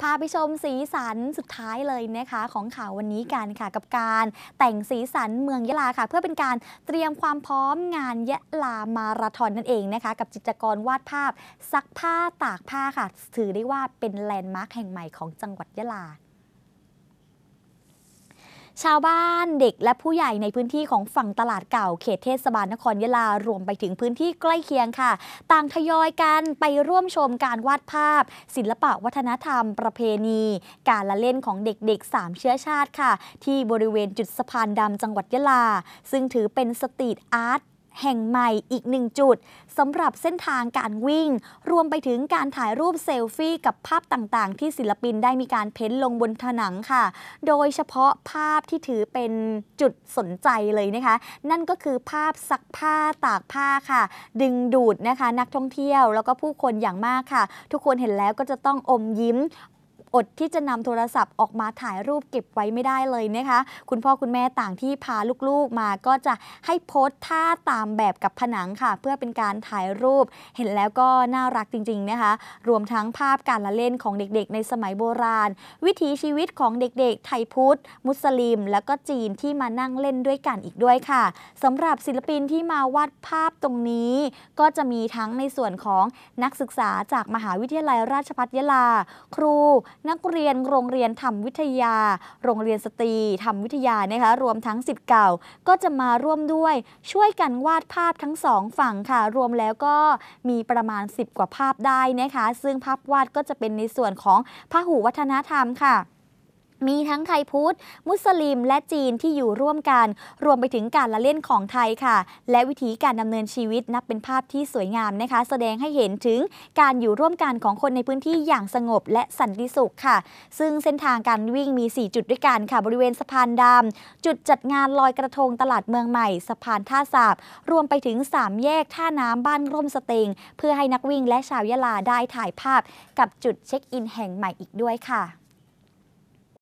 พาไปชมสีสันสุดท้ายเลยนะคะ ของข่าววันนี้กันค่ะ กับการแต่งสีสันเมืองยะลาค่ะ เพื่อเป็นการเตรียมความพร้อมงานยะลามาราธอนนั่นเองนะคะ กับจิตรกรวาดภาพซักผ้าตากผ้าค่ะ ถือได้ว่าเป็นแลนด์มาร์คแห่งใหม่ของจังหวัดยะลาชาวบ้านเด็กและผู้ใหญ่ในพื้นที่ของฝั่งตลาดเก่าเขตเทศบาลนครยะลารวมไปถึงพื้นที่ใกล้เคียงค่ะ ต่างทยอยกันไปร่วมชมการวาดภาพ ศิลปะวัฒนธรรมประเพณีการละเล่นของเด็กๆ 3 เชื้อชาติค่ะ ที่บริเวณจุดสะพานดำจังหวัดยะลา ซึ่งถือเป็นสตรีทอาร์ตแห่งใหม่อีกหนึ่งจุดสำหรับเส้นทางการวิ่ง รวมไปถึงการถ่ายรูปเซลฟี่กับภาพต่างๆ ที่ศิลปินได้มีการเพ้นลงบนผนังค่ะ โดยเฉพาะภาพที่ถือเป็นจุดสนใจเลยนะคะ นั่นก็คือภาพซักผ้าตากผ้าค่ะ ดึงดูดนะคะ นักท่องเที่ยวแล้วก็ผู้คนอย่างมากค่ะ ทุกคนเห็นแล้วก็จะต้องอมยิ้มอดที่จะนำโทรศัพท์ออกมาถ่ายรูปเก็บไว้ไม่ได้เลยนะคะ คุณพ่อ คุณแม่ต่างที่พาลูกๆมาก็จะให้โพสท่าตามแบบกับผนังค่ะ เพื่อเป็นการถ่ายรูป เห็นแล้วก็น่ารักจริง ๆ นะคะ รวมทั้งภาพการละเล่นของเด็กๆ ในสมัยโบราณ วิถีชีวิตของเด็ก ๆ ไทยพุทธ มุสลิม แล้วก็จีนที่มานั่งเล่นด้วยกันอีกด้วยค่ะสำหรับศิลปินที่มาวาดภาพตรงนี้ ก็จะมีทั้งในส่วนของนักศึกษาจากมหาวิทยาลัยราชภัฏยะลาครูนักเรียนโรงเรียนธรรมวิทยา โรงเรียนสตรีธรรมวิทยานะคะ รวมทั้งสิทธิ์เก่า ก็จะมาร่วมด้วยช่วยกันวาดภาพทั้งสองฝั่งค่ะ รวมแล้วก็มีประมาณ 10 กว่าภาพได้นะคะ ซึ่งภาพวาดก็จะเป็นในส่วนของพหุวัฒนธรรมค่ะมีทั้งไทยพุทธมุสลิมและจีนที่อยู่ร่วมกัน รวมไปถึงการละเล่นของไทยค่ะ และวิธีการดำเนินชีวิตนับเป็นภาพที่สวยงามนะคะ แสดงให้เห็นถึงการอยู่ร่วมกันของคนในพื้นที่อย่างสงบและสันติสุขค่ะ ซึ่งเส้นทางการวิ่งมี 4 จุดด้วยกันค่ะ บริเวณสะพานดำ จุดจัดงานลอยกระทงตลาดเมืองใหม่สะพานท่าสาบ รวมไปถึง3แยกท่าน้ำบ้านร่มสเตงเพื่อให้นักวิ่งและชาวยะลาได้ถ่ายภาพกับจุดเช็คอินแห่งใหม่อีกด้วยค่ะ